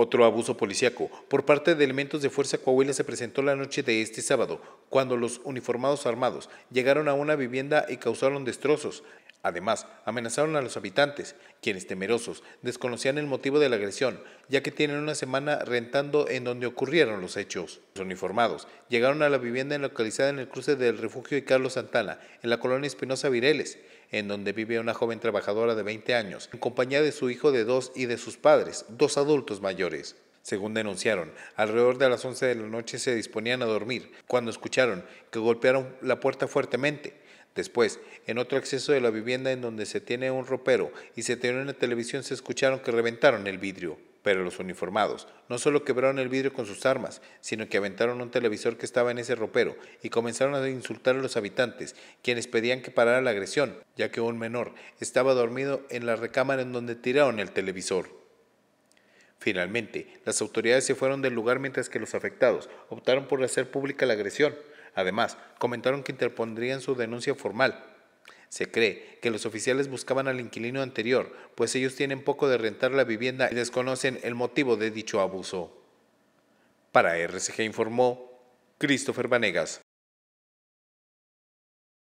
Otro abuso policíaco por parte de elementos de Fuerza Coahuila se presentó la noche de este sábado, cuando los uniformados armados llegaron a una vivienda y causaron destrozos. Además, amenazaron a los habitantes, quienes temerosos desconocían el motivo de la agresión, ya que tienen una semana rentando en donde ocurrieron los hechos. Los uniformados llegaron a la vivienda localizada en el cruce del refugio y Carlos Santana, en la colonia Espinosa Vireles, en donde vive una joven trabajadora de 20 años, en compañía de su hijo de dos y de sus padres, dos adultos mayores. Según denunciaron, alrededor de las 11 de la noche se disponían a dormir, cuando escucharon que golpearon la puerta fuertemente Después, en otro acceso de la vivienda en donde se tiene un ropero y se tiene una televisión, se escucharon que reventaron el vidrio. Pero los uniformados no solo quebraron el vidrio con sus armas, sino que aventaron un televisor que estaba en ese ropero y comenzaron a insultar a los habitantes, quienes pedían que parara la agresión, ya que un menor estaba dormido en la recámara en donde tiraron el televisor. Finalmente, las autoridades se fueron del lugar mientras que los afectados optaron por hacer pública la agresión. Además, comentaron que interpondrían su denuncia formal. Se cree que los oficiales buscaban al inquilino anterior, pues ellos tienen poco de rentar la vivienda y desconocen el motivo de dicho abuso. Para RCG informó Christopher Vanegas.